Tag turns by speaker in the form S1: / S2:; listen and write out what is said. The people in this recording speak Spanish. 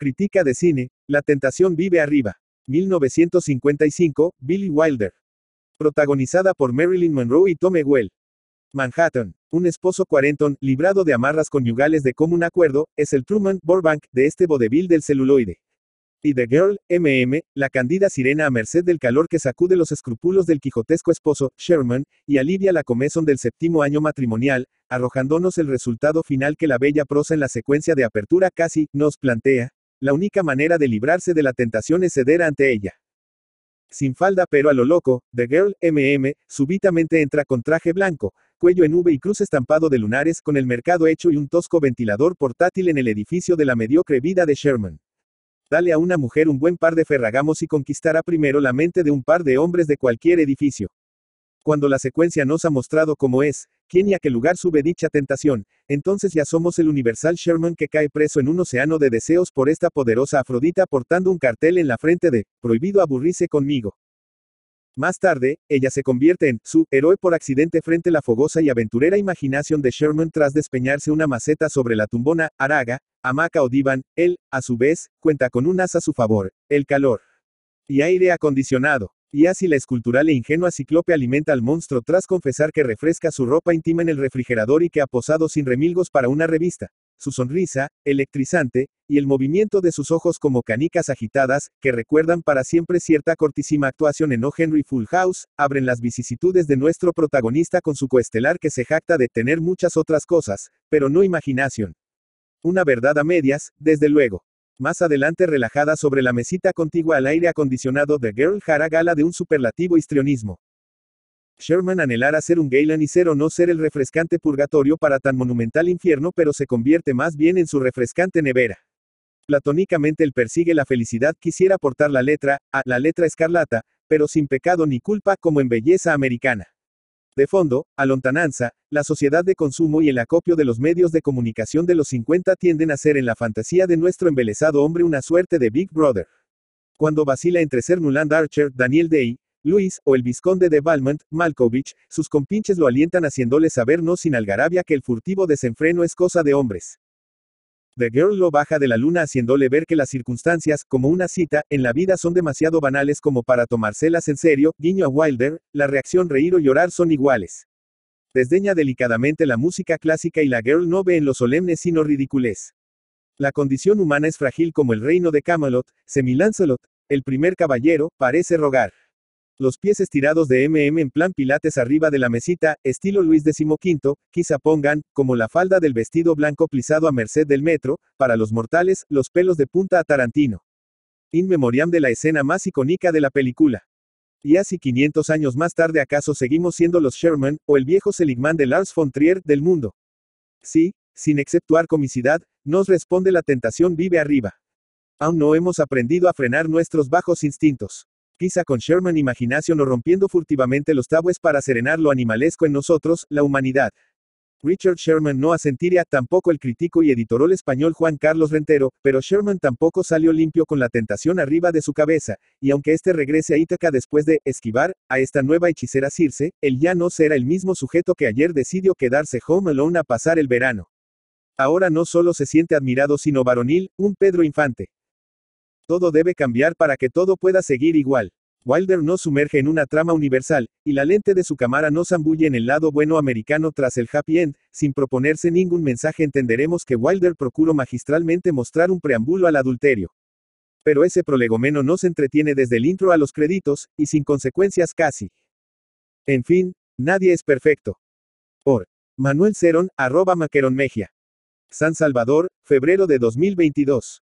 S1: Crítica de cine, La tentación vive arriba. 1955, Billy Wilder. Protagonizada por Marilyn Monroe y Tom Ewell. Manhattan. Un esposo cuarentón, librado de amarras conyugales de común acuerdo, es el Truman Burbank de este vodevil del celuloide. Y The Girl, MM, la candida sirena a merced del calor que sacude los escrúpulos del quijotesco esposo, Sherman, y alivia la comezón del séptimo año matrimonial, arrojándonos el resultado final que la bella prosa en la secuencia de apertura casi nos plantea, la única manera de librarse de la tentación es ceder ante ella. Sin falda pero a lo loco, The Girl, MM, súbitamente entra con traje blanco, cuello en V y cruz estampado de lunares con el mercado hecho y un tosco ventilador portátil en el edificio de la mediocre vida de Sherman. Dale a una mujer un buen par de ferragamos y conquistará primero la mente de un par de hombres de cualquier edificio. Cuando la secuencia nos ha mostrado cómo es, quién y a qué lugar sube dicha tentación, entonces ya somos el universal Sherman que cae preso en un océano de deseos por esta poderosa Afrodita portando un cartel en la frente de, prohibido aburrirse conmigo. Más tarde, ella se convierte en su héroe por accidente frente a la fogosa y aventurera imaginación de Sherman tras despeñarse una maceta sobre la tumbona, Araga, hamaca o diván, él, a su vez, cuenta con un as a su favor, el calor y aire acondicionado. Y así la escultural e ingenua ciclope alimenta al monstruo tras confesar que refresca su ropa íntima en el refrigerador y que ha posado sin remilgos para una revista. Su sonrisa, electrizante, y el movimiento de sus ojos como canicas agitadas, que recuerdan para siempre cierta cortísima actuación en O Henry Full House, abren las vicisitudes de nuestro protagonista con su coestelar que se jacta de tener muchas otras cosas, pero no imaginación. Una verdad a medias, desde luego. Más adelante relajada sobre la mesita contigua al aire acondicionado de Girl Hara gala de un superlativo histrionismo. Sherman anhelara ser un Galen y ser o no ser el refrescante purgatorio para tan monumental infierno, pero se convierte más bien en su refrescante nevera. Platónicamente él persigue la felicidad, quisiera aportar la letra, a la letra escarlata, pero sin pecado ni culpa como en belleza americana. De fondo, a lontananza, la sociedad de consumo y el acopio de los medios de comunicación de los 50 tienden a ser en la fantasía de nuestro embelesado hombre una suerte de Big Brother. Cuando vacila entre ser Nuland Archer, Daniel Day, Luis, o el visconde de Valmont, Malkovich, sus compinches lo alientan haciéndole saber no sin algarabia que el furtivo desenfreno es cosa de hombres. The Girl lo baja de la luna haciéndole ver que las circunstancias, como una cita, en la vida son demasiado banales como para tomárselas en serio, guiño a Wilder, la reacción reír o llorar son iguales. Desdeña delicadamente la música clásica y la Girl no ve en lo solemne sino ridiculez. La condición humana es frágil como el reino de Camelot, semi-Lancelot, el primer caballero, parece rogar. Los pies estirados de MM en plan pilates arriba de la mesita, estilo Luis XV, quizá pongan, como la falda del vestido blanco plisado a merced del metro, para los mortales, los pelos de punta a Tarantino. In memoriam de la escena más icónica de la película. Y así 500 años más tarde acaso seguimos siendo los Sherman, o el viejo Seligman de Lars von del mundo. Sí, sin exceptuar comicidad, nos responde la tentación vive arriba. Aún no hemos aprendido a frenar nuestros bajos instintos quizá con Sherman imaginación o rompiendo furtivamente los tabúes para serenar lo animalesco en nosotros, la humanidad. Richard Sherman no asentiría tampoco el crítico y editorol español Juan Carlos Rentero, pero Sherman tampoco salió limpio con la tentación arriba de su cabeza, y aunque este regrese a Ítaca después de esquivar a esta nueva hechicera Circe, él ya no será el mismo sujeto que ayer decidió quedarse home alone a pasar el verano. Ahora no solo se siente admirado sino varonil, un Pedro Infante. Todo debe cambiar para que todo pueda seguir igual. Wilder no sumerge en una trama universal, y la lente de su cámara no zambulle en el lado bueno americano tras el happy end, sin proponerse ningún mensaje entenderemos que Wilder procuró magistralmente mostrar un preámbulo al adulterio. Pero ese prolegomeno no se entretiene desde el intro a los créditos, y sin consecuencias casi. En fin, nadie es perfecto. Por Manuel Ceron, arroba Mejia. San Salvador, febrero de 2022.